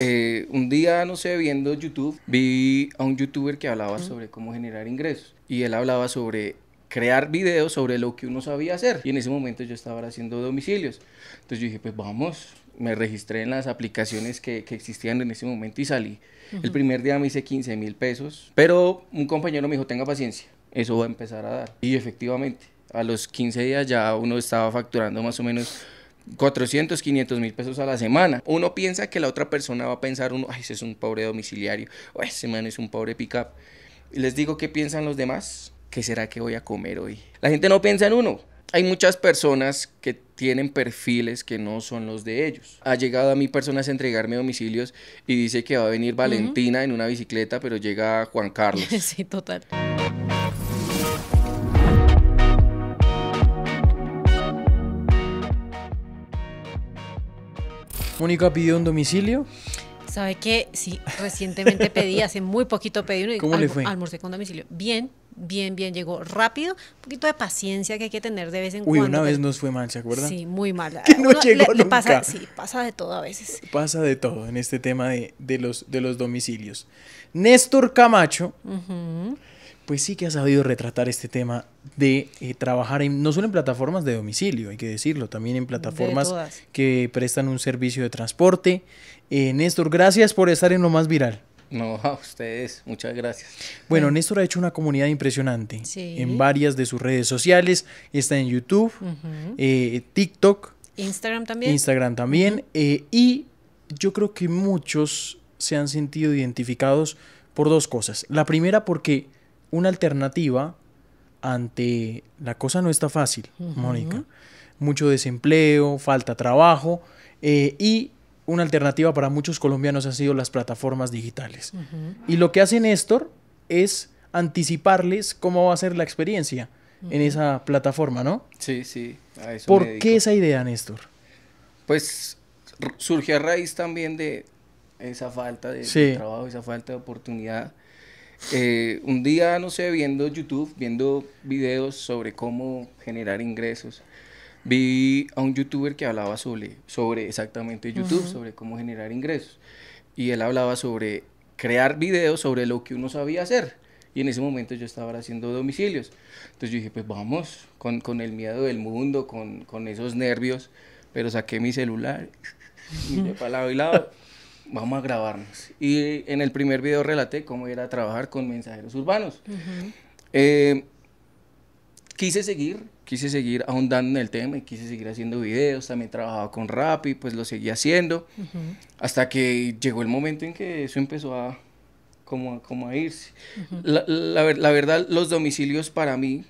Eh, un día, no sé, viendo YouTube, vi a un youtuber que hablaba sobre cómo generar ingresos. Y él hablaba sobre crear videos sobre lo que uno sabía hacer. Y en ese momento yo estaba haciendo domicilios. Entonces yo dije, pues vamos, me registré en las aplicaciones que, existían en ese momento y salí. El primer día me hice 15 mil pesos, pero un compañero me dijo, tenga paciencia, eso va a empezar a dar. Y efectivamente, a los 15 días ya uno estaba facturando más o menos 400, 500 mil pesos a la semana. Uno piensa que la otra persona va a pensar, uno, ay, ese es un pobre domiciliario, o ese man es un pobre pickup. Les digo qué piensan los demás, qué será que voy a comer hoy. La gente no piensa en uno. Hay muchas personas que tienen perfiles que no son los de ellos. Ha llegado a mí personas a entregarme domicilios y dice que va a venir Valentina en una bicicleta, pero llega Juan Carlos. sí, total. Mónica pidió un domicilio. ¿Sabe qué? Sí, recientemente pedí, hace muy poquito pedí uno. ¿Cómo Almorcé con domicilio. Bien, bien, bien, llegó rápido. Un poquito de paciencia que hay que tener de vez en cuando. Uy, una vez nos fue mal, ¿se acuerda? Sí, muy mal. no llegó le, nunca. pasa, sí, pasa de todo a veces. Pasa de todo en este tema de, los, de los domicilios. Néstor Camacho pues sí que ha sabido retratar este tema de eh, trabajar no solo en plataformas de domicilio, hay que decirlo, también en plataformas que prestan un servicio de transporte. Eh, Néstor, gracias por estar en lo más viral. No, a ustedes, muchas gracias. Bueno, Néstor ha hecho una comunidad impresionante en varias de sus redes sociales. Está en YouTube, eh, TikTok. Instagram también. Instagram también. y yo creo que muchos se han sentido identificados por dos cosas. La primera porque una alternativa ante la cosa no está fácil, Mónica. Mucho desempleo, falta trabajo eh, y una alternativa para muchos colombianos han sido las plataformas digitales. Y lo que hace Néstor es anticiparles cómo va a ser la experiencia en esa plataforma, ¿no? Sí, sí. ¿Por qué esa idea, Néstor? Pues surge a raíz también de esa falta de, de trabajo, esa falta de oportunidad eh, un día, no sé, viendo YouTube, viendo videos sobre cómo generar ingresos, vi a un youtuber que hablaba sobre, sobre exactamente YouTube, sobre cómo generar ingresos. Y él hablaba sobre crear videos sobre lo que uno sabía hacer. Y en ese momento yo estaba haciendo domicilios. Entonces yo dije, pues vamos, con, el miedo del mundo, con, esos nervios. Pero saqué mi celular, y para lado y lado vamos a grabarnos. Y en el primer video relaté cómo era trabajar con mensajeros urbanos. Eh, quise seguir, quise seguir ahondando en el tema y quise seguir haciendo videos, también trabajaba con Rappi, pues lo seguí haciendo, hasta que llegó el momento en que eso empezó a, como, a irse. la, la, la, verdad, los domicilios para mí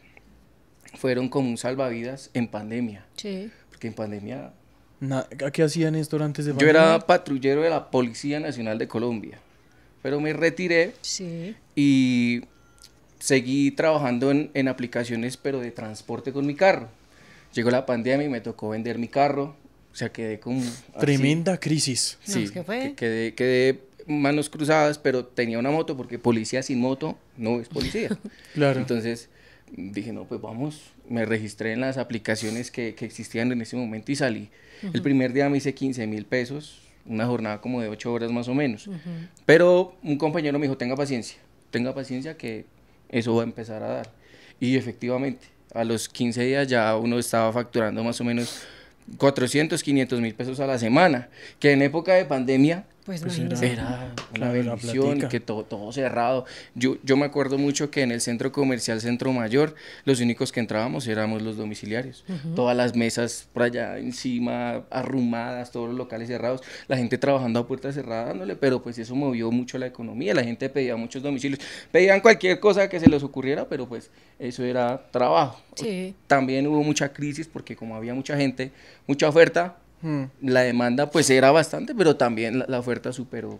fueron como un salvavidas en pandemia. Sí. Porque en pandemia ¿Qué hacía Néstor antes de Yo era patrullero de la Policía Nacional de Colombia, pero me retiré y seguí trabajando en, aplicaciones, pero de transporte con mi carro. Llegó la pandemia y me tocó vender mi carro, o sea, quedé con... Tremenda crisis. Sí, que quedé manos cruzadas, pero tenía una moto porque policía sin moto no es policía. claro. Entonces dije, no, pues vamos, me registré en las aplicaciones que, que existían en ese momento y salí. El primer día me hice 15 mil pesos, una jornada como de 8 horas más o menos. Pero un compañero me dijo, tenga paciencia, tenga paciencia que eso va a empezar a dar. Y efectivamente, a los 15 días ya uno estaba facturando más o menos 400, 500 mil pesos a la semana, que en época de pandemia pues, pues, era, la la que todo, cerrado. Yo, yo me acuerdo mucho que en el centro comercial Centro Mayor, los únicos que entrábamos éramos los domiciliarios. Todas las mesas por allá encima, arrumadas, todos los locales cerrados, la gente trabajando a puertas cerradas, dándole, pero pues eso movió mucho la economía, la gente pedía muchos domicilios, pedían cualquier cosa que se les ocurriera, pero pues eso era trabajo. También hubo mucha crisis porque como había mucha gente, mucha oferta, Mm. La demanda pues era bastante, pero también la, oferta superó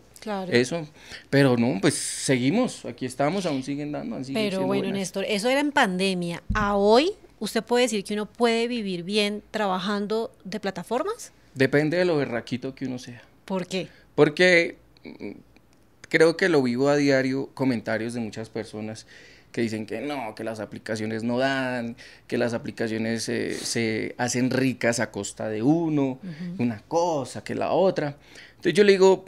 eso. Pero no, pues seguimos, aquí estamos, aún siguen dando. pero bueno, Néstor, eso era en pandemia. ¿A hoy usted puede decir que uno puede vivir bien trabajando de plataformas? Depende de lo berraquito que uno sea. ¿Por qué? Porque mm, creo que lo vivo a diario, comentarios de muchas personas que dicen que no, que las aplicaciones no dan, que las aplicaciones eh, se hacen ricas a costa de uno, una cosa, que la otra. Entonces yo le digo,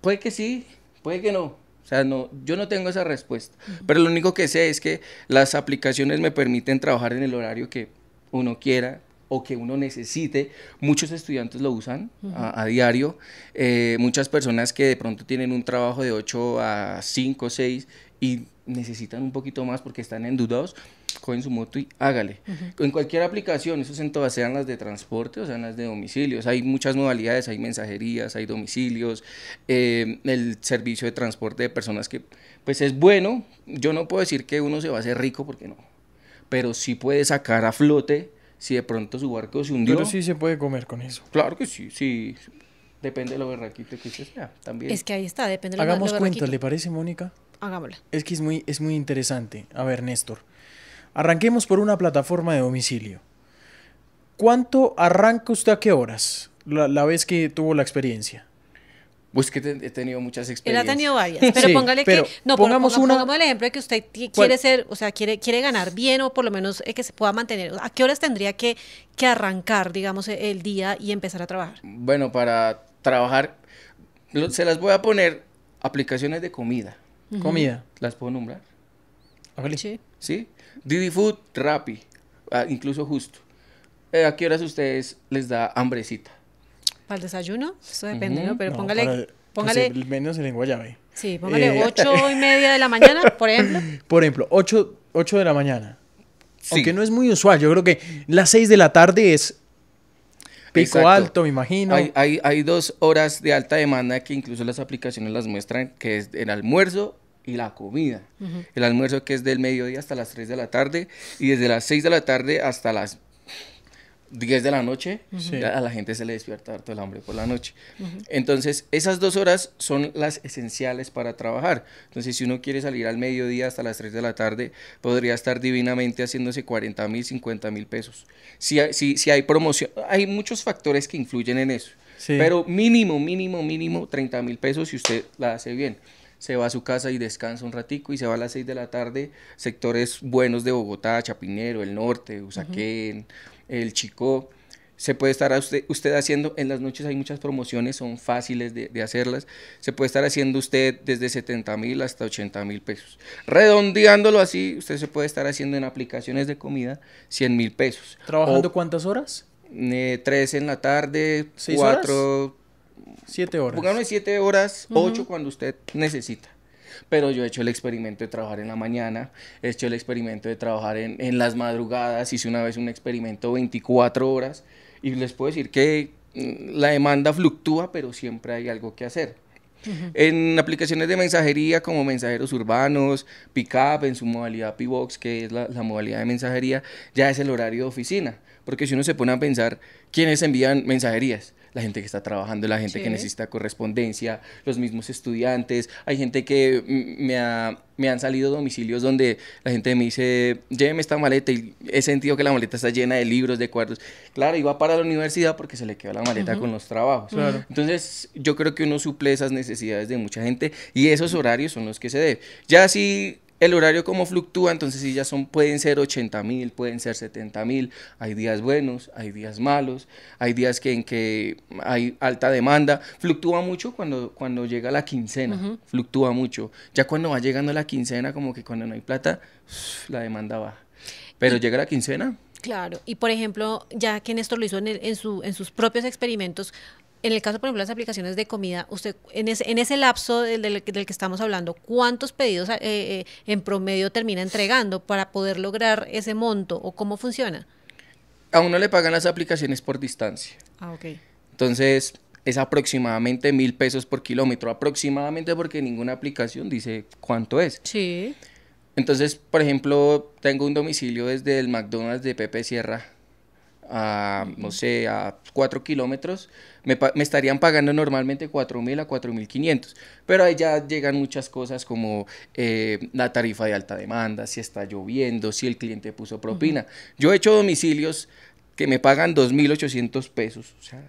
puede que sí, puede que no. O sea, no, yo no tengo esa respuesta. Pero lo único que sé es que las aplicaciones me permiten trabajar en el horario que uno quiera, o que uno necesite. Muchos estudiantes lo usan a, diario. Eh, muchas personas que de pronto tienen un trabajo de 8 a 5, 6 y necesitan un poquito más porque están endudados, cogen su moto y hágale. En cualquier aplicación, eso es en todas, sean las de transporte o sean las de domicilios. Hay muchas modalidades, hay mensajerías, hay domicilios, eh, el servicio de transporte de personas que, pues es bueno. Yo no puedo decir que uno se va a hacer rico porque no, pero sí puede sacar a flote si de pronto su barco se hundió. Pero sí se puede comer con eso. Claro que sí, sí. Depende de lo berraquito que escuches. también. Es que ahí está, depende de lo Hagamos cuentas, ¿le parece, Mónica? hagámosla. Es que es muy, es muy interesante. A ver, Néstor, arranquemos por una plataforma de domicilio. ¿Cuánto arranca usted a qué horas? La, vez que tuvo la experiencia. Pues que he tenido muchas experiencias. Él ha tenido varias, pero póngale que... No, pongamos, una, el ejemplo de que usted quiere ser, o sea, quiere, quiere ganar bien o por lo menos eh, que se pueda mantener. ¿A qué horas tendría que, que arrancar, digamos, e-, el día y empezar a trabajar? Bueno, para trabajar, se las voy a poner aplicaciones de comida comida, ¿las puedo nombrar? Sí. ¿Sí? Didi Food, Rappi, ah, incluso Justo. Eh, ¿A qué horas ustedes les da hambrecita? Para el desayuno, eso depende, ¿no? Pero póngale... póngale... Pues menos el lengua llave. Sí, póngale eh, ocho y media de la mañana, por ejemplo. Por ejemplo, 8, de la mañana. Aunque no es muy usual, yo creo que las 6 de la tarde es pico alto, me imagino. Hay, hay, hay, dos horas de alta demanda que incluso las aplicaciones las muestran, que es el almuerzo la comida. El almuerzo que es del mediodía hasta las 3 de la tarde y desde las 6 de la tarde hasta las 10 de la noche, a la gente se le despierta harto el hambre por la noche. Entonces, esas dos horas son las esenciales para trabajar. Entonces, si uno quiere salir al mediodía hasta las 3 de la tarde, podría estar divinamente haciéndose 40 mil, 50 mil pesos. Si si, hay promoción, hay muchos factores que influyen en eso. Pero mínimo, mínimo, mínimo 30 mil pesos si usted la hace bien se va a su casa y descansa un ratico y se va a las 6 de la tarde, sectores buenos de Bogotá, Chapinero, el norte, Usaquén, el Chicó. Se puede estar usted, usted, haciendo, en las noches hay muchas promociones, son fáciles de, hacerlas. Se puede estar haciendo usted desde 70 mil hasta 80 mil pesos. Redondeándolo así, usted se puede estar haciendo en aplicaciones de comida 100 mil pesos. ¿Trabajando cuántas horas? Eh, tres en la tarde, cuatro, Siete horas. Póngame siete horas, 8 cuando usted necesita. Pero yo he hecho el experimento de trabajar en la mañana, he hecho el experimento de trabajar en, las madrugadas, hice una vez un experimento 24 horas y les puedo decir que mm, la demanda fluctúa, pero siempre hay algo que hacer. En aplicaciones de mensajería como mensajeros urbanos, Pickup, en su modalidad Pibox, que es la, la, modalidad de mensajería, ya es el horario de oficina. Porque si uno se pone a pensar quiénes envían mensajerías, la gente que está trabajando, la gente que necesita correspondencia, los mismos estudiantes. Hay gente que me, ha, me han salido domicilios donde la gente me dice, lléveme esta maleta y he sentido que la maleta está llena de libros, de cuartos. Claro, iba para la universidad porque se le quedó la maleta con los trabajos. Entonces, yo creo que uno suple esas necesidades de mucha gente y esos horarios son los que se deben. Ya si el horario como fluctúa, entonces sí ya son, pueden ser 80 mil, pueden ser 70 mil, hay días buenos, hay días malos, hay días que, en que hay alta demanda, fluctúa mucho cuando, cuando llega la quincena, fluctúa mucho, ya cuando va llegando la quincena, como que cuando no hay plata, la demanda baja, pero llega la quincena. Claro, y por ejemplo, ya que Néstor lo hizo en, en, su, en sus propios experimentos, en el caso, por ejemplo, de las aplicaciones de comida, usted en ese, lapso del, que estamos hablando, ¿cuántos pedidos eh, eh, en promedio termina entregando para poder lograr ese monto o cómo funciona? A uno le pagan las aplicaciones por distancia. Ah, ok. Entonces, es aproximadamente mil pesos por kilómetro, aproximadamente porque ninguna aplicación dice cuánto es. Sí. Entonces, por ejemplo, tengo un domicilio desde el McDonald's de Pepe Sierra a, no sé, a 4 kilómetros, me, estarían pagando normalmente 4.000 a 4.500. Pero ahí ya llegan muchas cosas como eh, la tarifa de alta demanda, si está lloviendo, si el cliente puso propina. Yo he hecho domicilios que me pagan 2.800 pesos, o sea,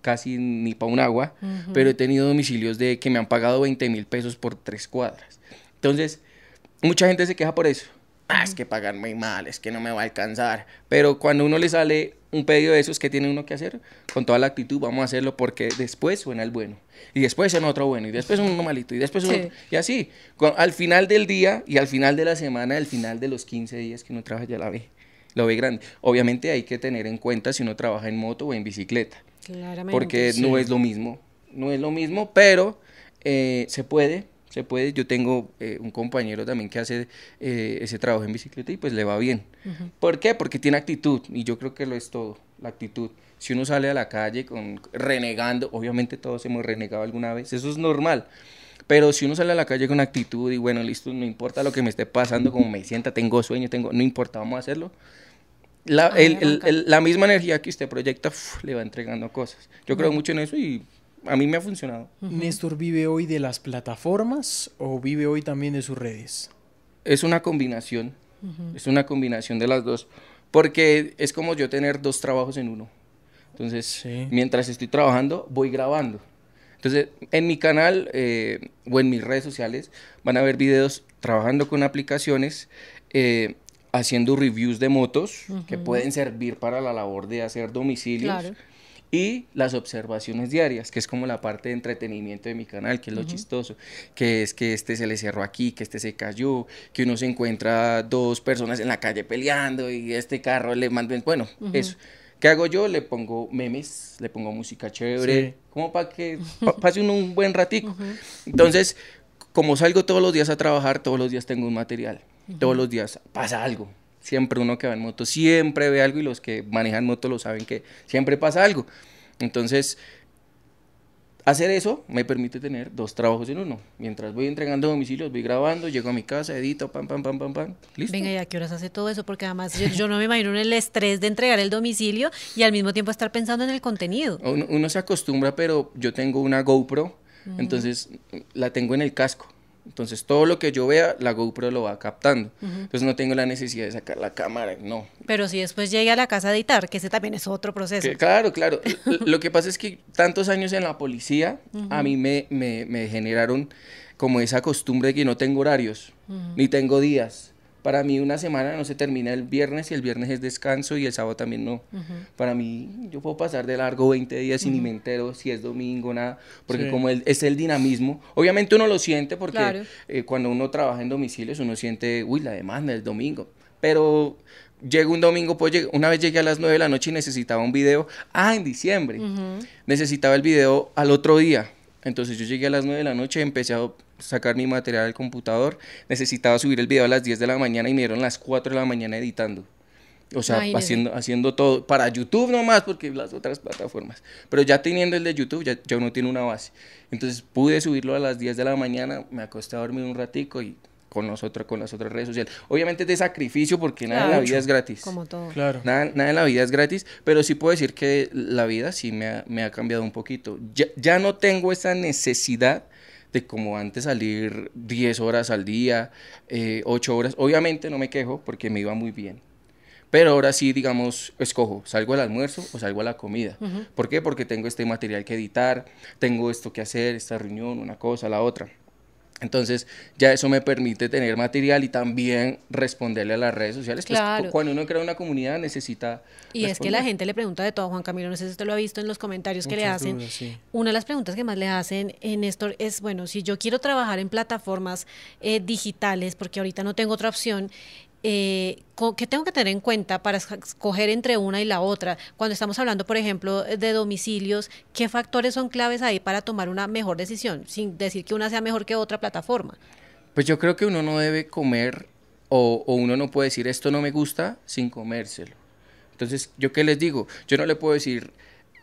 casi ni para un agua, pero he tenido domicilios de que me han pagado mil pesos por tres cuadras. Entonces, mucha gente se queja por eso. Ah, es que pagan muy mal, es que no me va a alcanzar. Pero cuando uno le sale un pedido de esos que tiene uno que hacer con toda la actitud, vamos a hacerlo porque después suena el bueno y después suena otro bueno y después uno malito y después uno y así, al final del día y al final de la semana, al final de los 15 días que uno trabaja ya la ve, lo ve grande. Obviamente hay que tener en cuenta si uno trabaja en moto o en bicicleta. Claramente, porque no es lo mismo, no es lo mismo, pero eh, se puede se puede. Yo tengo eh, un compañero también que hace eh, ese trabajo en bicicleta y pues le va bien. ¿Por qué? Porque tiene actitud y yo creo que lo es todo, la actitud. Si uno sale a la calle con, renegando, obviamente todos hemos renegado alguna vez, eso es normal. Pero si uno sale a la calle con actitud y bueno, listo, no importa lo que me esté pasando, como me sienta, tengo sueño, tengo, no importa, vamos a hacerlo. La, ah, la misma energía que usted proyecta le va entregando cosas. Yo creo mucho en eso y a mí me ha funcionado. ¿Néstor vive hoy de las plataformas o vive hoy también de sus redes? Es una combinación, es una combinación de las dos, porque es como yo tener dos trabajos en uno. Entonces, mientras estoy trabajando, voy grabando. Entonces, en mi canal eh, o en mis redes sociales van a ver videos trabajando con aplicaciones, eh, haciendo reviews de motos que pueden servir para la labor de hacer domicilios y las observaciones diarias, que es como la parte de entretenimiento de mi canal, que es lo chistoso, que es que este se le cerró aquí, que este se cayó, que uno se encuentra dos personas en la calle peleando y este carro le mandó, bueno, eso. ¿Qué hago yo? Le pongo memes, le pongo música chévere, como para que pase un buen ratico. Entonces, como salgo todos los días a trabajar, todos los días tengo un material, todos los días pasa algo, Siempre uno que va en moto siempre ve algo y los que manejan moto lo saben que siempre pasa algo. Entonces, hacer eso me permite tener dos trabajos en uno. Mientras voy entregando domicilios, voy grabando, llego a mi casa, edito, pam, pam, pam, pam, pam. Listo. Venga, ¿y a qué horas hace todo eso? Porque además yo, no me imagino el estrés de entregar el domicilio y al mismo tiempo estar pensando en el contenido. Uno, se acostumbra, pero yo tengo una GoPro, entonces la tengo en el casco. Entonces todo lo que yo vea, la GoPro lo va captando. Entonces no tengo la necesidad de sacar la cámara, no. Pero si después llegué a la casa a editar, que ese también es otro proceso. claro, claro. lo que pasa es que tantos años en la policía a mí me, me, me, generaron como esa costumbre de que no tengo horarios, ni tengo días para mí una semana no se termina el viernes y el viernes es descanso y el sábado también no. Para mí yo puedo pasar de largo 20 días sin ni me entero si es domingo, nada, porque como es el dinamismo, obviamente uno lo siente porque eh, cuando uno trabaja en domicilios uno siente, uy, la demanda el domingo, pero llega un domingo, pues, una vez llegué a las 9 de la noche y necesitaba un video, ah, en diciembre, necesitaba el video al otro día. Entonces yo llegué a las 9 de la noche, y empecé a sacar mi material del computador, necesitaba subir el video a las 10 de la mañana y me dieron las 4 de la mañana editando. O sea, haciendo, haciendo todo para YouTube nomás, porque las otras plataformas. Pero ya teniendo el de YouTube, ya, uno tiene una base. Entonces pude subirlo a las 10 de la mañana, me acosté a dormir un ratico y con, con las otras redes sociales. Obviamente es de sacrificio porque nada en la vida es gratis. Como Claro. Nada, nada, en la vida es gratis, pero sí puedo decir que la vida sí me ha, cambiado un poquito. Ya, ya no tengo esa necesidad de como antes salir 10 horas al día, eh, ocho 8 horas. Obviamente no me quejo porque me iba muy bien. Pero ahora sí, digamos, escojo, salgo al almuerzo o salgo a la comida. ¿Por qué? Porque tengo este material que editar, tengo esto que hacer, esta reunión, una cosa, la otra. Entonces ya eso me permite tener material y también responderle a las redes sociales. Pues, claro. cuando uno crea una comunidad necesita... Y es que la gente le pregunta de todo, Juan Camilo, no sé si usted lo ha visto en los comentarios que le hacen. Una de las preguntas que más le hacen, en Néstor, es, bueno, si yo quiero trabajar en plataformas eh, digitales, porque ahorita no tengo otra opción, eh, ¿qué tengo que tener en cuenta para escoger entre una y la otra? Cuando estamos hablando, por ejemplo, de domicilios, ¿qué factores son claves ahí para tomar una mejor decisión? Sin decir que una sea mejor que otra plataforma. Pues yo creo que uno no debe comer o, uno no puede decir esto no me gusta sin comérselo. Entonces, ¿yo qué les digo? Yo no le puedo decir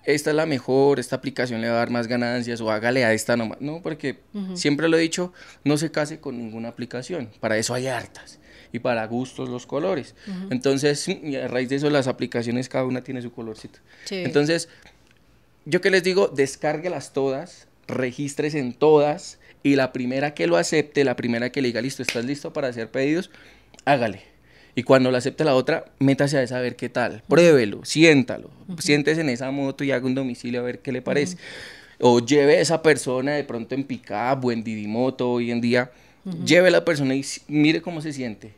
esta es la mejor, esta aplicación le va a dar más ganancias o hágale a esta nomás. No, porque siempre lo he dicho, no se case con ninguna aplicación, para eso hay hartas y para gustos los colores. Entonces, a raíz de eso, las aplicaciones cada una tiene su colorcito. Entonces, yo que les digo, descárguelas todas, registres en todas y la primera que lo acepte, la primera que le diga, listo, estás listo para hacer pedidos, hágale. Y cuando lo acepte la otra, métase a ver qué tal, pruébelo, siéntalo, sientes siéntese en esa moto y haga un domicilio a ver qué le parece. O lleve a esa persona de pronto en pick o en Didimoto hoy en día, lleve a la persona y mire cómo se siente.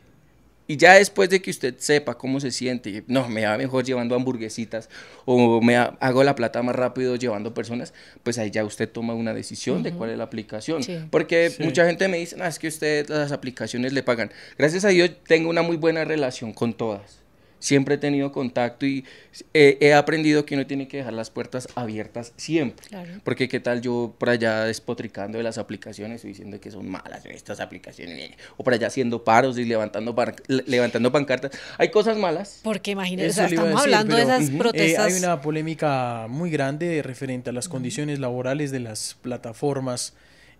Y ya después de que usted sepa cómo se siente, no, me va mejor llevando hamburguesitas o me hago la plata más rápido llevando personas, pues ahí ya usted toma una decisión de cuál es la aplicación. Porque mucha gente me dice, es que usted las aplicaciones le pagan. Gracias a Dios tengo una muy buena relación con todas siempre he tenido contacto y eh, he aprendido que uno tiene que dejar las puertas abiertas siempre. Porque qué tal yo por allá despotricando de las aplicaciones y diciendo que son malas estas aplicaciones, o por allá haciendo paros y levantando, levantando pancartas. Hay cosas malas. Porque imagínense, estamos hablando de esas protestas. Eh, hay una polémica muy grande referente a las condiciones laborales de las plataformas.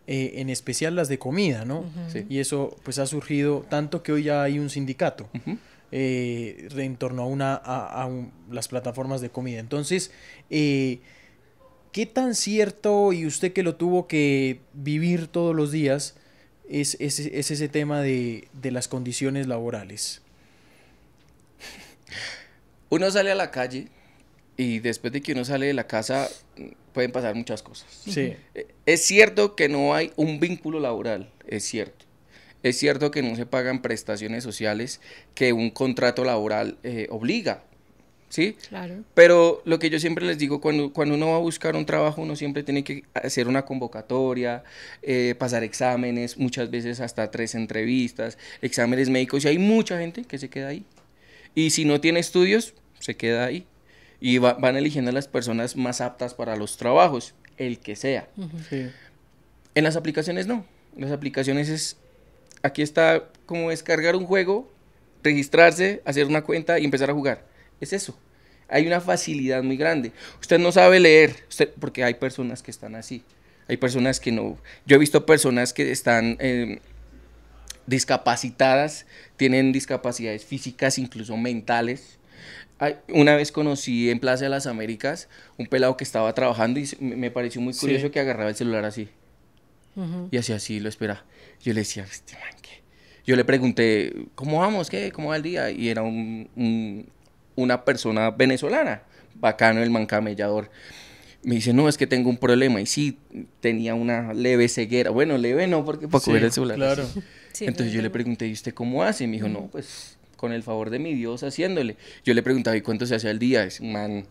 Eh, en especial las de comida, ¿no? Y eso pues ha surgido tanto que hoy ya hay un sindicato eh, en torno a, una, a, las plataformas de comida. Entonces, eh, ¿qué tan cierto y usted que lo tuvo que vivir todos los días es, ese tema de, de las condiciones laborales? Uno sale a la calle y después de que uno sale de la casa pueden pasar muchas cosas. Sí. Eh, es cierto que no hay un vínculo laboral, es cierto. Es cierto que no se pagan prestaciones sociales que un contrato laboral eh, obliga, ¿sí? Claro. Pero lo que yo siempre les digo, cuando, cuando uno va a buscar un trabajo, uno siempre tiene que hacer una convocatoria, eh, pasar exámenes, muchas veces hasta tres entrevistas, exámenes médicos, y hay mucha gente que se queda ahí. Y si no tiene estudios, se queda ahí. Y van eligiendo a las personas más aptas para los trabajos, el que sea. En las aplicaciones no. Las aplicaciones es aquí está como descargar un juego, registrarse, hacer una cuenta y empezar a jugar. Es eso. Hay una facilidad muy grande. Usted no sabe leer, porque hay personas que están así. Hay personas que no. Yo he visto personas que están em, discapacitadas, tienen discapacidades físicas, incluso mentales. una vez conocí en Plaza de las Américas un pelado que estaba trabajando y me pareció muy curioso que agarraba el celular así. Y así, así lo esperaba. Yo le decía, este man, ¿qué? Yo le pregunté, ¿cómo vamos? ¿Qué? ¿Cómo va el día? Y era un, una persona venezolana, bacano el mancamellador. Me dice, no, es que tengo un problema. Y sí, tenía una leve ceguera. Bueno, leve no, porque para cubrir el celular. Claro. Entonces yo le pregunté, ¿y usted cómo hace? Y me dijo, no, pues con el favor de mi Dios haciéndole. Yo le preguntaba, ¿y cuánto se hace al día? Es, man,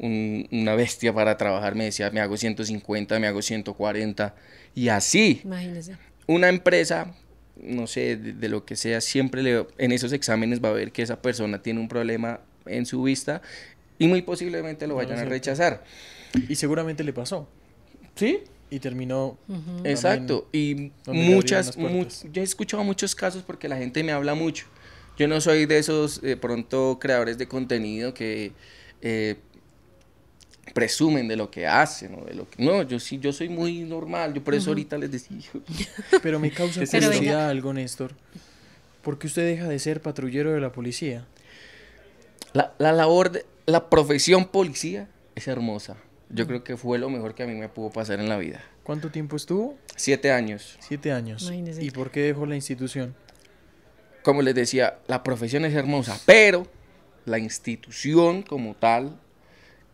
una bestia para trabajar, me decía, me hago 150, me hago 140, y así. Una empresa, no sé, de, lo que sea, siempre en esos exámenes va a ver que esa persona tiene un problema en su vista y muy posiblemente lo vayan a rechazar. Y seguramente le pasó. ¿Sí? Y terminó. Exacto. Y muchas, ya yo he escuchado muchos casos porque la gente me habla mucho. Yo no soy de esos, eh, pronto, creadores de contenido que eh, presumen de lo que hacen o de lo que... No, yo sí, yo soy muy normal, yo por eso ahorita les decía... Pero me causa curiosidad algo, Néstor. ¿Por qué usted deja de ser patrullero de la policía? La, labor, la profesión policía es hermosa. Yo creo que fue lo mejor que a mí me pudo pasar en la vida. ¿Cuánto tiempo estuvo? Siete años. Siete años. ¿Y por qué dejó la institución? Como les decía, la profesión es hermosa, pero la institución como tal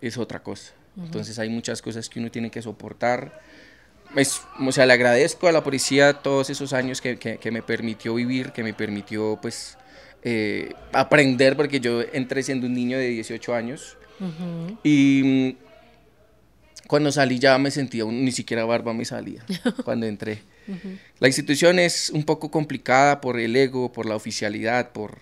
es otra cosa. Entonces hay muchas cosas que uno tiene que soportar. Es, o sea, le agradezco a la policía todos esos años que, me permitió vivir, que me permitió pues eh, aprender, porque yo entré siendo un niño de 18 años y mm, cuando salí ya me sentía, ni siquiera barba me salía cuando entré. La institución es un poco complicada por el ego, por la oficialidad, por,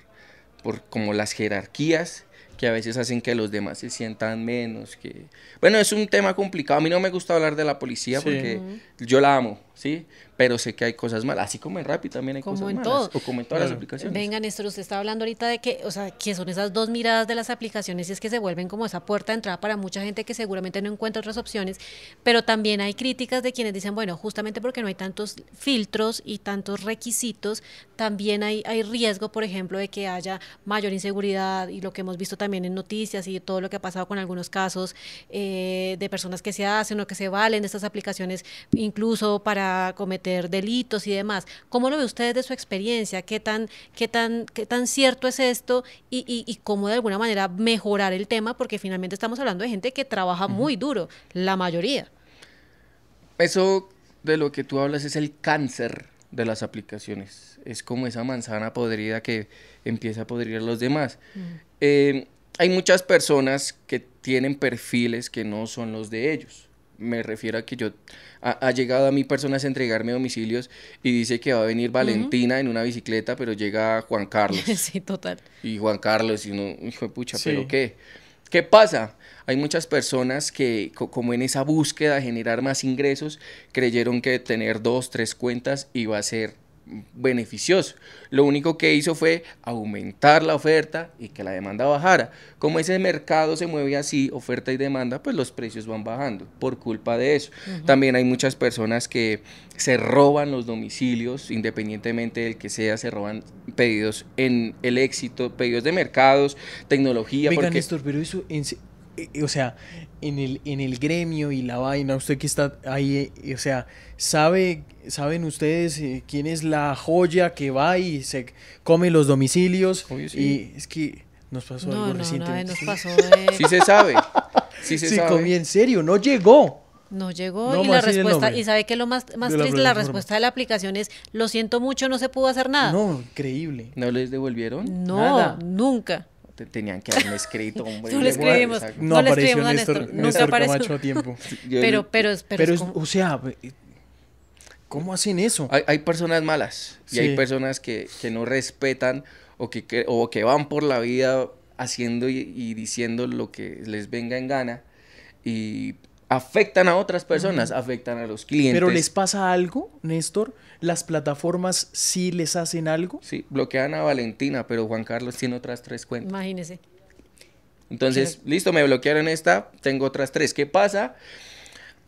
por como las jerarquías que a veces hacen que los demás se sientan menos, que... Bueno, es un tema complicado. A mí no me gusta hablar de la policía porque yo la amo. ¿sí? Pero sé que hay cosas malas, así como en Rappi también hay cosas malas, o como en todas las aplicaciones. Venga, Néstor, usted está hablando ahorita de que, o sea, que son esas dos miradas de las aplicaciones y es que se vuelven como esa puerta de entrada para mucha gente que seguramente no encuentra otras opciones, pero también hay críticas de quienes dicen, bueno, justamente porque no hay tantos filtros y tantos requisitos, también hay, hay riesgo, por ejemplo, de que haya mayor inseguridad y lo que hemos visto también en noticias y todo lo que ha pasado con algunos casos eh, de personas que se hacen o que se valen de estas aplicaciones incluso para cometer delitos y demás. ¿Cómo lo ve usted de su experiencia? ¿Qué tan, qué tan, qué tan cierto es esto y, cómo de alguna manera mejorar el tema? Porque finalmente estamos hablando de gente que trabaja muy duro, la mayoría. Eso de lo que tú hablas es el cáncer de las aplicaciones. Es como esa manzana podrida que empieza a podrir a los demás. Mm. Eh, hay muchas personas que tienen perfiles que no son los de ellos me refiero a que yo ha, llegado a mí personas a entregarme domicilios y dice que va a venir Valentina en una bicicleta, pero llega Juan Carlos. sí, total. Y Juan Carlos, y uno, hijo de pucha, pero qué. ¿Qué pasa? Hay muchas personas que, como en esa búsqueda de generar más ingresos, creyeron que tener dos, tres cuentas iba a ser beneficioso. Lo único que hizo fue aumentar la oferta y que la demanda bajara. Como ese mercado se mueve así, oferta y demanda, pues los precios van bajando por culpa de eso. También hay muchas personas que se roban los domicilios, independientemente del que sea, se roban pedidos en el éxito, pedidos de mercados, tecnología. porque... pero eso en, eh, eh, o sea, en el, en el gremio y la vaina, usted que está ahí, eh, o sea, ¿sabe, ¿saben ustedes quién es la joya que va y se come los domicilios? Y es que nos pasó algo no, Sí se sabe, sí se sí, en serio, no llegó. No llegó y la respuesta, y sabe que lo más, más triste, la, respuesta de la aplicación es, lo siento mucho, no se pudo hacer nada. No, increíble. ¿No les devolvieron? No, nada. nunca tenían que haberme escrito, hombre. No les No, escribimos les Néstor, Néstor, Camacho a tiempo. pero, pero, pero, o sea, ¿cómo hacen eso? Hay, personas malas y hay personas que, no respetan o que, van por la vida haciendo y diciendo lo que les venga en gana y afectan a otras personas, afectan a los clientes. Pero les pasa algo, Néstor, las plataformas sí les hacen algo. Sí, bloquean a Valentina, pero Juan Carlos tiene otras tres cuentas. Imagínese. Entonces, listo, me bloquearon esta, tengo otras tres. ¿Qué pasa?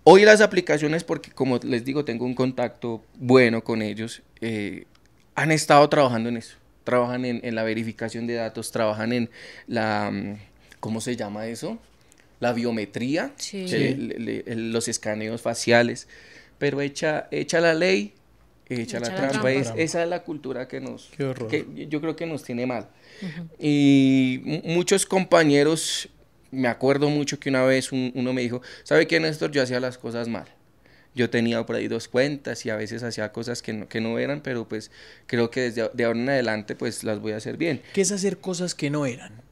Hoy las aplicaciones, porque como les digo, tengo un contacto bueno con ellos, eh, han estado trabajando en eso. Trabajan en, en, la verificación de datos, trabajan en la... Mm, ¿Cómo se llama eso? la biometría, los escaneos faciales, pero hecha, la ley, hecha, la, trampa. esa es la cultura que nos, que yo creo que nos tiene mal. Y muchos compañeros, me acuerdo mucho que una vez uno me dijo, ¿sabe qué, Néstor? Yo hacía las cosas mal. Yo tenía por ahí dos cuentas y a veces hacía cosas que no, eran, pero pues creo que desde de ahora en adelante pues las voy a hacer bien. ¿Qué es hacer cosas que no eran?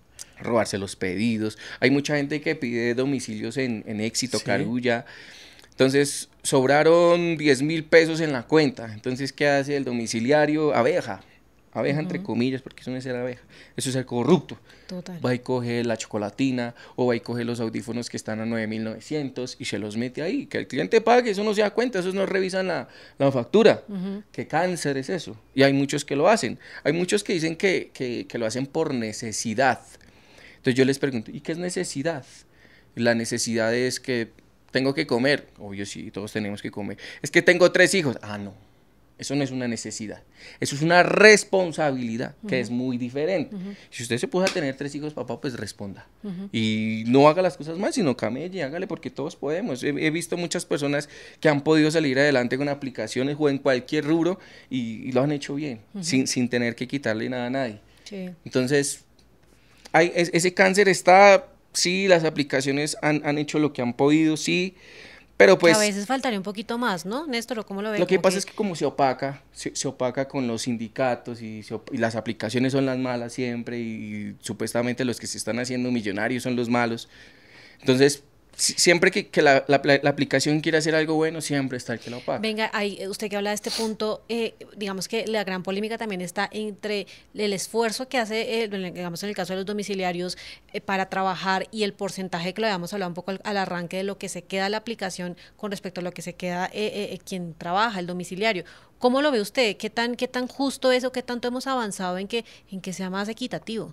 robarse los pedidos. Hay mucha gente que pide domicilios en, éxito, carulla. Entonces, sobraron 10 mil pesos en la cuenta. Entonces, ¿qué hace el domiciliario? Abeja. Abeja entre comillas, porque eso no es ser abeja. Eso es el corrupto. Va y coge la chocolatina o va y coge los audífonos que están a 9.900 y se los mete ahí. Que el cliente pague, eso no se da cuenta, eso no revisan la, factura. ¿Qué cáncer es eso? Y hay muchos que lo hacen. Hay muchos que dicen que lo hacen por necesidad. Entonces yo les pregunto, ¿y qué es necesidad? La necesidad es que tengo que comer. Obvio, sí, todos tenemos que comer. Es que tengo tres hijos. Ah, no. Eso no es una necesidad. Eso es una responsabilidad que es muy diferente. Si usted se puso a tener tres hijos, papá, pues responda. Y no haga las cosas mal, sino camelle, hágale porque todos podemos. He, visto muchas personas que han podido salir adelante con aplicaciones o en cualquier rubro y, lo han hecho bien, sin, sin, tener que quitarle nada a nadie. Sí. Entonces, ese cáncer está, sí, las aplicaciones han, hecho lo que han podido, sí, pero pues... A veces faltaría un poquito más, ¿no? Néstor, ¿cómo lo ves? Lo que pasa es que como se opaca, se, opaca con los sindicatos y, las aplicaciones son las malas siempre y supuestamente los que se están haciendo millonarios son los malos. Entonces, siempre que, la, aplicación quiera hacer algo bueno, siempre está el que lo paga Venga, ahí, eh, usted que habla de este punto, eh, digamos que la gran polémica también está entre el esfuerzo que hace, eh, digamos en el caso de los domiciliarios, para trabajar y el porcentaje que lo habíamos hablado un poco al, arranque de lo que se queda la aplicación con respecto a lo que se queda quien trabaja, el domiciliario. ¿Cómo lo ve usted? ¿Qué tan, qué tan justo es o qué tanto hemos avanzado en que, en que sea más equitativo?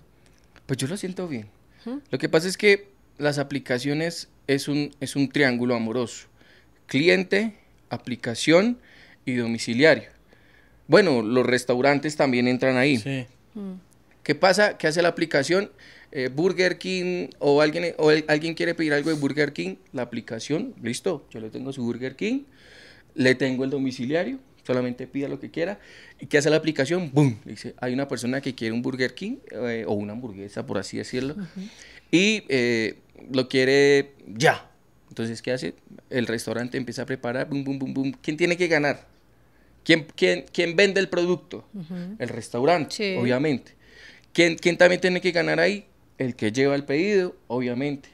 Pues yo lo siento bien. ¿Mm? Lo que pasa es que las aplicaciones es un, es un triángulo amoroso. Cliente, aplicación y domiciliario. Bueno, los restaurantes también entran ahí. Sí. Mm. ¿Qué pasa? ¿Qué hace la aplicación? Eh, Burger King o alguien o alguien quiere pedir algo de Burger King, la aplicación, listo, yo le tengo su Burger King, le tengo el domiciliario, solamente pida lo que quiera. ¿Y qué hace la aplicación? ¡Bum! Dice, hay una persona que quiere un Burger King eh, o una hamburguesa, por así decirlo y eh, lo quiere ya. Entonces, ¿qué hace? El restaurante empieza a preparar, ¿Quién tiene que ganar? ¿Quién, vende el producto? El restaurante, obviamente. ¿Quién, también tiene que ganar ahí? El que lleva el pedido, obviamente.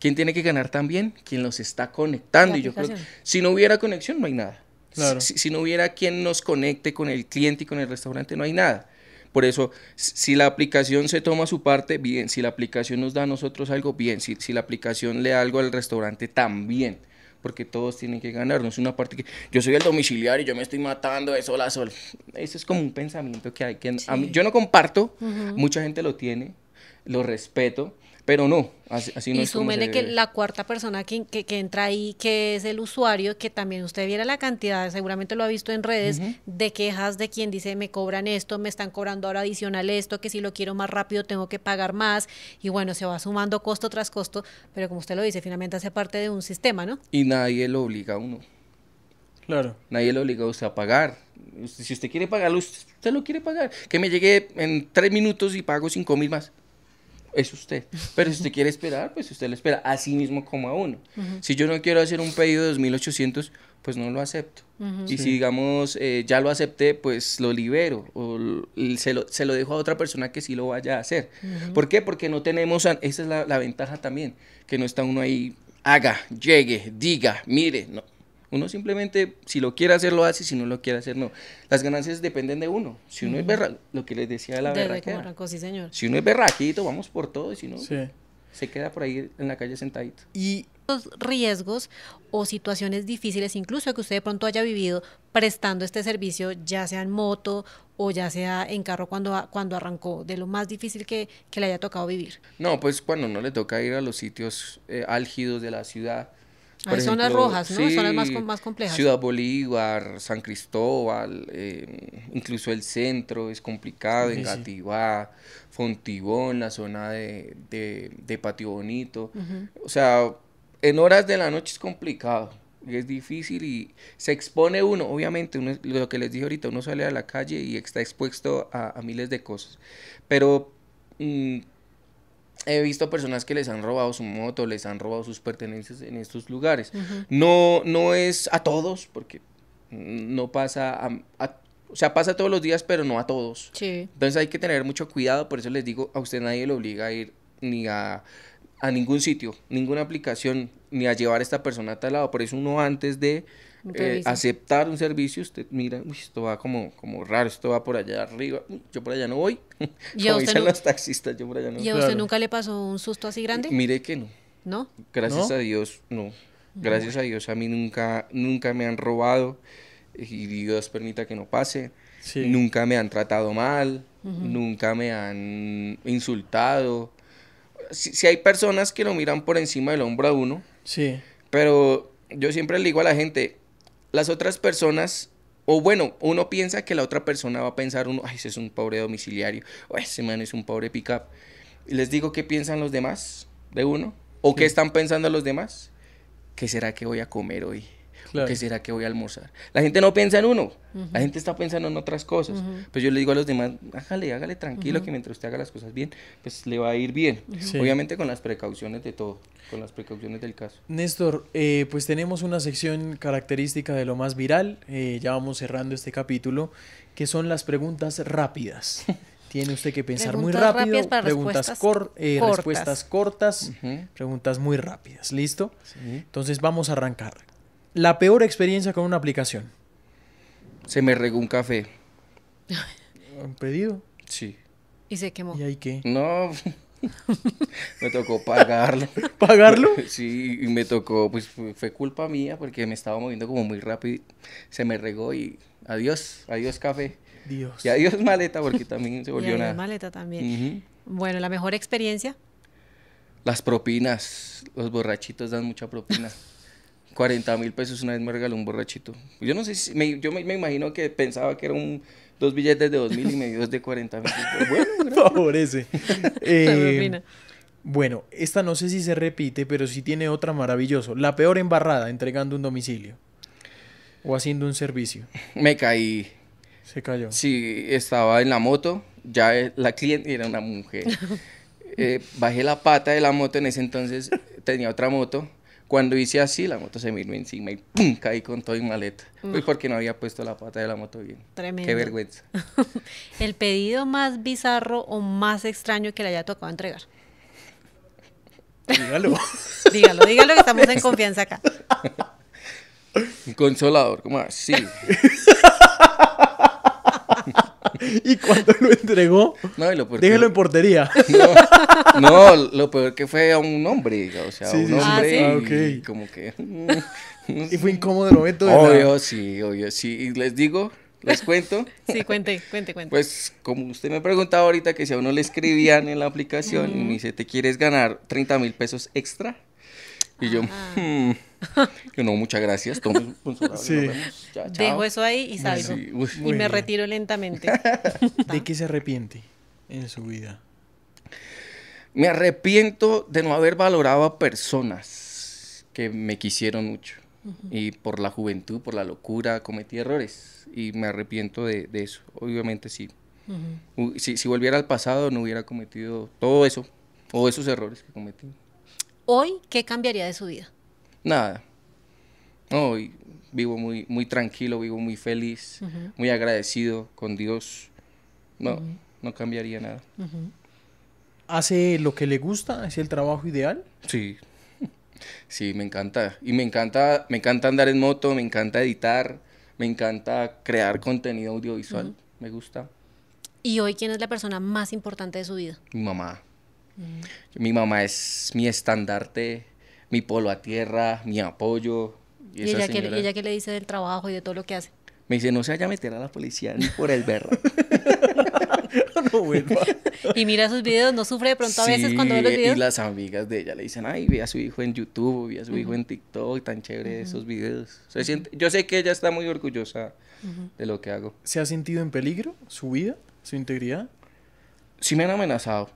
¿Quién tiene que ganar también? Quien los está conectando. si no hubiera conexión, no hay nada. si, no hubiera quien nos conecte con el cliente y con el restaurante, no hay nada. Por eso, si la aplicación se toma su parte, bien. Si la aplicación nos da a nosotros algo, bien. Si, la aplicación le da algo al restaurante, también. Porque todos tienen que ganar. No es una parte que yo soy el domiciliario, y yo me estoy matando de sol a sol. Eso es como un pensamiento que hay. que Yo no comparto, mucha gente lo tiene, lo respeto pero no, así, no y es súmele que la cuarta persona que, que, entra ahí, que es el usuario, que también usted viera la cantidad, seguramente lo ha visto en redes, de quejas de quien dice, me cobran esto, me están cobrando ahora adicional esto, que si lo quiero más rápido tengo que pagar más, y bueno, se va sumando costo tras costo, pero como usted lo dice, finalmente hace parte de un sistema, ¿no? Y nadie lo obliga a uno. Claro. Nadie lo obliga a usted a pagar. Si usted quiere pagarlo, usted lo quiere pagar. Que me llegue en tres minutos y pago cinco mil más es usted. Pero si usted quiere esperar, pues usted lo espera, así mismo como a uno. Si yo no quiero hacer un pedido de 2800, pues no lo acepto. Y si digamos, eh, ya lo acepté, pues lo libero o se lo, dejo a otra persona que sí lo vaya a hacer. ¿Por qué? Porque no tenemos, esa es la, la ventaja también, que no está uno ahí, haga, llegue, diga, mire, no uno simplemente, si lo quiere hacer, lo hace, si no lo quiere hacer, no. Las ganancias dependen de uno. Si uno es berra lo que les decía la berraquera. Si uno es berraquito, vamos por todo, y si no, se queda por ahí en la calle sentadito. Y los riesgos o situaciones difíciles, incluso que usted de pronto haya vivido prestando este servicio, ya sea en moto o ya sea en carro cuando, cuando arrancó, de lo más difícil que, que le haya tocado vivir. No, pues cuando no le toca ir a los sitios eh, álgidos de la ciudad, hay zonas rojas, ¿no? zonas más, más, complejas. Ciudad Bolívar, San Cristóbal, eh, incluso el centro es complicado, en Engativá, Fontibón, la zona de, de, Patio Bonito. O sea, en horas de la noche es complicado. Es difícil y se expone uno, obviamente, lo que les dije ahorita, uno sale a la calle y está expuesto a, miles de cosas. Pero mm, he visto personas que les han robado su moto, les han robado sus pertenencias en estos lugares. No no es a todos, porque no pasa a, o sea, pasa todos los días, pero no a todos. Sí. Entonces hay que tener mucho cuidado, por eso les digo, a usted nadie le obliga a ir ni a, a ningún sitio, ninguna aplicación, ni a llevar a esta persona a tal lado. Por eso uno antes de eh, aceptar un servicio, usted mira, esto va como, como raro, esto va por allá arriba, yo por allá no voy. como dicen los taxistas, yo por allá no voy. ¿Y a usted nunca le pasó un susto así grande? Mire que no. ¿No? Gracias a Dios, no. Gracias a Dios, a mí nunca, nunca me han robado y Dios permita que no pase. Nunca me han tratado mal, nunca me han insultado. Si, hay personas que lo miran por encima del hombro a uno, sí. pero yo siempre le digo a la gente, las otras personas, o bueno, uno piensa que la otra persona va a pensar, uno, ay, ese es un pobre domiciliario, o ese man es un pobre pickup. Les digo qué piensan los demás de uno, o qué están pensando los demás, qué será que voy a comer hoy. ¿Qué será que voy a almorzar? La gente no piensa en uno, la gente está pensando en otras cosas. Pues yo le digo a los demás, hágale, hágale tranquilo, que mientras usted haga las cosas bien, pues le va a ir bien. Obviamente con las precauciones de todo, con las precauciones del caso. Néstor, eh, pues tenemos una sección característica de lo más viral, eh, ya vamos cerrando este capítulo, que son las preguntas rápidas. Tiene usted que pensar muy rápido, preguntas respuestas, eh, cortas, respuestas cortas, preguntas muy rápidas, ¿listo? Entonces vamos a arrancar. La peor experiencia con una aplicación. Se me regó un café. ¿Han pedido? Sí. Y se quemó. ¿Y ahí qué? No. me tocó pagarlo. ¿Pagarlo? Sí, y me tocó, pues fue culpa mía porque me estaba moviendo como muy rápido. Se me regó y adiós, adiós café. Dios. Y adiós maleta porque también se volvió y adiós, maleta también. Bueno, la mejor experiencia. Las propinas. Los borrachitos dan mucha propina. 40 mil pesos una vez me regaló un borrachito. Yo no sé si, me, yo me, imagino que pensaba que eran dos billetes de 2 mil y me dio dos de 40 mil. Pues, bueno, favorece. Eh, bueno, esta no sé si se repite, pero sí tiene otra maravillosa La peor embarrada entregando un domicilio o haciendo un servicio. Me caí. Se cayó. Sí, estaba en la moto, ya la cliente era una mujer. Eh, bajé la pata de la moto, en ese entonces tenía otra moto cuando hice así, la moto se me encima y ¡pum! caí con todo y maleta. porque no había puesto la pata de la moto bien. Tremendo. Qué vergüenza. ¿El pedido más bizarro o más extraño que le haya tocado entregar? Dígalo. dígalo, dígalo que estamos en confianza acá. Un consolador, como así. y cuando lo entregó, no, lo déjelo en portería. No, lo peor que fue a un hombre, o sea, sí, un sí, hombre ah, sí. Y ah, como que... y fue incómodo el momento. De obvio, sí, obvio, sí. Y les digo, les cuento. Sí, cuente, cuente, cuente. Pues como usted me preguntaba ahorita que si a uno le escribían en la aplicación y me dice, ¿te quieres ganar 30 mil pesos extra? Y yo... Ah. Hmm, no, muchas gracias. Dejo eso ahí y salgo. y me retiro lentamente. ¿De qué se arrepiente en su vida? Me arrepiento de no haber valorado a personas que me quisieron mucho. Y por la juventud, por la locura, cometí errores. Y me arrepiento de, eso. Obviamente sí. si, si volviera al pasado, no hubiera cometido todo eso o esos errores que cometí. Hoy, ¿qué cambiaría de su vida? nada. hoy vivo muy, muy tranquilo, vivo muy feliz, muy agradecido con Dios. No, no cambiaría nada. ¿Hace lo que le gusta? ¿Es el trabajo ideal? Sí. Sí, me encanta. Y me encanta, me encanta andar en moto, me encanta editar, me encanta crear contenido audiovisual. Me gusta. ¿Y hoy quién es la persona más importante de su vida? Mi mamá. Mm. Mi mamá es mi estandarte mi polo a tierra, mi apoyo. ¿Y, ella, que, qué le dice del trabajo y de todo lo que hace? Me dice, no se vaya a meter a la policía ni por el berro. no vuelva. y mira sus videos, no sufre de pronto a veces cuando ve los videos. Y las amigas de ella le dicen, ay, ve a su hijo en YouTube, ve a su hijo en TikTok, tan chévere esos videos. Se siente, yo sé que ella está muy orgullosa de lo que hago. ¿Se ha sentido en peligro su vida, su integridad? Sí me han amenazado.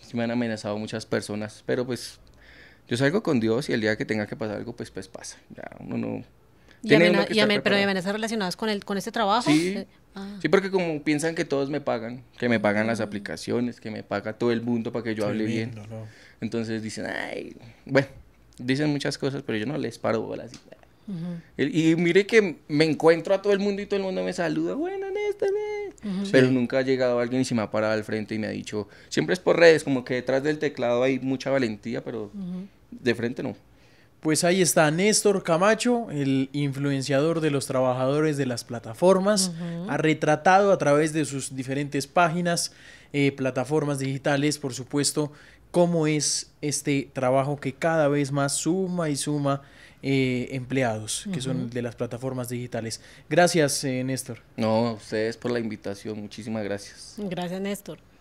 Sí me han amenazado muchas personas, pero pues yo salgo con Dios y el día que tenga que pasar algo, pues, pues pasa. Ya uno no... Y pero amenazas relacionadas con, el, con este trabajo. Eh, ah. Sí, porque como piensan que todos me pagan, que me pagan las ah. aplicaciones, que me paga todo el mundo para que yo hable bien. Entonces dicen, ay, bueno, dicen muchas cosas, pero yo no les paro bolas. Y, y mire que me encuentro a todo el mundo y todo el mundo me saluda, bueno, Néstor. Eh". Pero nunca ha llegado alguien y se me ha parado al frente y me ha dicho, siempre es por redes, como que detrás del teclado hay mucha valentía, pero de frente no. Pues ahí está Néstor Camacho, el influenciador de los trabajadores de las plataformas, ha retratado a través de sus diferentes páginas, eh, plataformas digitales, por supuesto, cómo es este trabajo que cada vez más suma y suma eh, empleados, que son de las plataformas digitales. Gracias, eh, Néstor. No, a ustedes por la invitación. Muchísimas gracias. Gracias, Néstor.